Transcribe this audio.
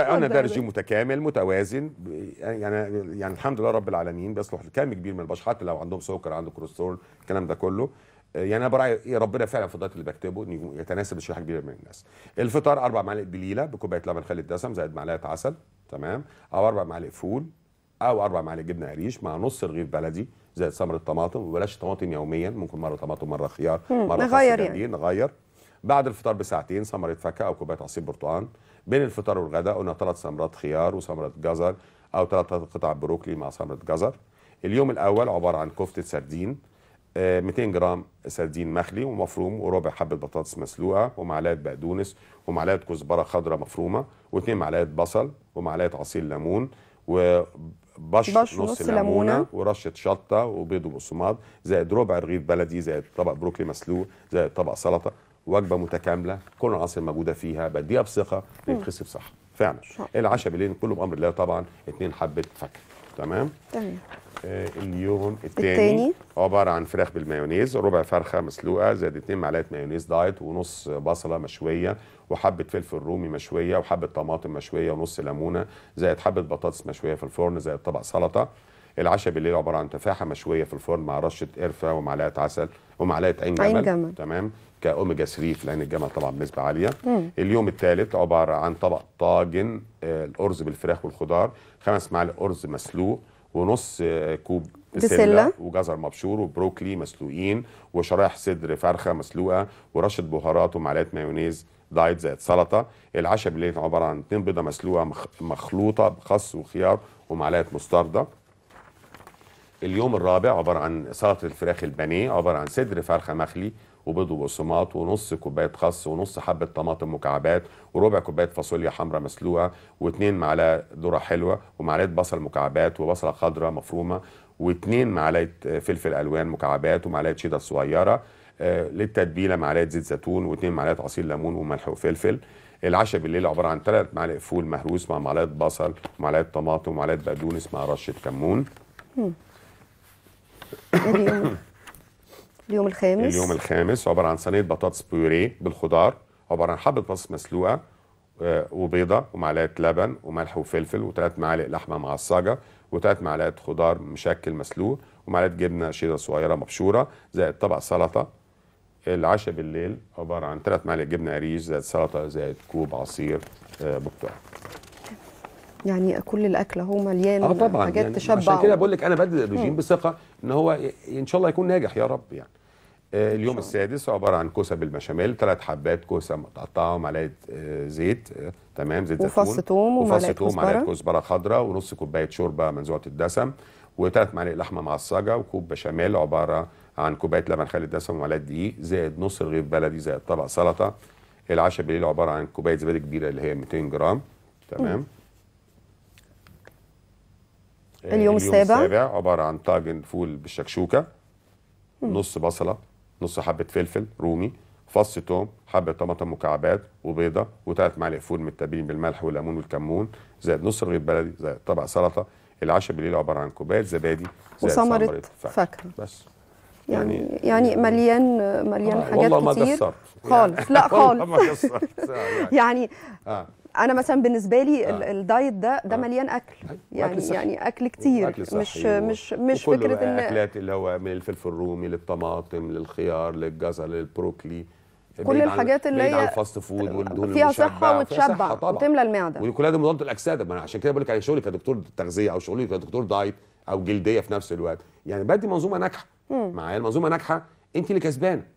انا ده رجيم متكامل متوازن يعني يعني الحمد لله رب العالمين بيصلح لكم كبير من البشر حتى لو عندهم سكر عندهم كوليسترول الكلام ده كله يعني انا براعي إيه، ربنا فعلا في الدايت اللي بكتبه انه يتناسب لشريحه كبيره من الناس. الفطار اربع معالق بليله بكوبايه لبن خالي الدسم زائد معلقه عسل تمام او اربع معالق فول او اربع معالق جبنه قريش مع نص رغيف بلدي زائد سمر طماطم وبلاش طماطم يوميا ممكن مره طماطم مره خيار مره نغير يعني. نغير بعد الفطار بساعتين ثمرة فاكهة أو كوباية عصير برتقال بين الفطار والغداء قلنا ثلاث سمرات خيار وسمرة جزر أو ثلاث قطع بروكلي مع سمرة جزر اليوم الأول عبارة عن كفتة سردين 200 آه، جرام سردين مخلي ومفروم وربع حبة بطاطس مسلوقة ومعلقة بقدونس ومعلقة كزبرة خضراء مفرومة واثنين معلقة بصل ومعلقة عصير ليمون وبش نص, نص ليمونة, ليمونة ورشة شطة وبيض وبقسماط زائد ربع رغيف بلدي زائد طبق بروكلي مسلوق زائد طبق سلطة وجبه متكامله كل العناصر موجوده فيها بديها بثقه بيتخسي بصحه فعلا العشاء بالليل كله بامر الله طبعا اثنين حبه فاكهه تمام تمام آه اليوم الثاني عباره عن فراخ بالمايونيز ربع فرخه مسلوقه زائد 2 معلقه مايونيز دايت ونص بصله مشويه وحبه فلفل رومي مشويه وحبه طماطم مشويه ونص ليمونه زائد حبه بطاطس مشويه في الفرن زائد طبق سلطه العشاء بالليل عباره عن تفاحه مشويه في الفرن مع رشه قرفه ومعلقه عسل ومعلقه عين جمل, عين جمل. تمام كاوميجا 3 لان الجمل طبعا بنسبه عاليه مم. اليوم الثالث عباره عن طبق طاجن آه، الارز بالفراخ والخضار خمس معالق ارز مسلوق ونص آه، كوب بسله وجزر مبشور وبروكلي مسلوقين وشرايح صدر فرخه مسلوقه ورشه بهارات ومعلقه مايونيز دايت زائد سلطه العشاء بالليل عباره عن اثنين بيضه مسلوقه مخلوطه بخس وخيار ومعلقه مستردة اليوم الرابع عباره عن سلطه الفراخ البانيه عباره عن صدر فرخه مخلي وبيض وبصمات ونص كوبايه خس ونص حبه طماطم مكعبات وربع كوبايه فاصوليا حمراء مسلوقه واثنين معلقه ذره حلوه ومعلقه بصل مكعبات وبصله خضراء مفرومه واثنين معلقه فلفل الوان مكعبات ومعلقه شيدر صغيره آه، للتتبيله معلقه زيت زيتون واثنين معلقه عصير ليمون وملح وفلفل العشاء بالليل عباره عن ثلاث معالق فول مهروس مع معلقه بصل ومعلقه طماطم ومعلقه بقدونس مع رشه كمون اليوم اليوم الخامس اليوم الخامس عباره عن صينيه بطاطس بيوريه بالخضار عباره عن حبه بطاطس مسلوقه آه، وبيضه ومعلقه لبن وملح وفلفل وثلاث معالق لحمه معصجه وثلاث معالق خضار مشكل مسلوق ومعلقه جبنه شيدر صغيره مبشوره زائد طبق سلطه العشاء بالليل عباره عن ثلاث معالق جبنه قريش زائد سلطه زائد كوب عصير آه، بكتور يعني كل الاكل اهو مليان اه طبعا حاجات يعني تشبع عشان كده بقول لك انا بدي الرجيم بثقه ان هو ان شاء الله يكون ناجح يا رب يعني آه اليوم السادس عباره عن كوسه بالبشاميل ثلاث حبات كوسه متقطعه ومعلقه آه، زيت آه، تمام زيت زيتون وفص ثوم وفص ثوم كزبره خضراء ونص كوبايه شوربه منزوعه الدسم وثلاث معالق لحمه معصجه وكوب بشاميل عباره عن كوبايه لبن خالي الدسم ومعلقه دقيق زائد نص رغيف بلدي زائد طبق سلطه العشاء بالليل عباره عن كوبايه زبادي كبيره اللي هي 200 جرام تمام م. آه، اليوم السابع اليوم السابع عباره عن طاجن فول بالشكشوكه مم. نص بصله نص حبه فلفل رومي فص توم حبه طماطم مكعبات وبيضه وثلاث معالق فول متبلين بالملح والليمون والكمون زائد نص رغيف بلدي زائد طبق سلطه العشاء بالليل عباره عن كوبايه زبادي وثمره فاكهه بس يعني يعني, يعني يعني مليان مليان آه حاجات والله كتير والله ما قصرت خالص لا يعني خالص يعني, يعني آه. انا مثلا بالنسبه لي آه. الدايت ده ده آه. مليان اكل يعني أكل صحي. يعني اكل كتير أكل صحي مش مش مش فكره ان الاكلات اللي هو من الفلفل الرومي للطماطم للخيار للجزر للبروكلي كل الحاجات اللي هي الفاست فود والدهون فيها صحه وتشبع وتملى المعده وكل ده مضادات الاجساد ما انا عشان كده بقول لك يعني شغلي كدكتور تغذيه او شغلي كدكتور دايت او جلديه في نفس الوقت يعني بدي منظومه ناجحه معايا المنظومه ناجحه انت اللي كسبانه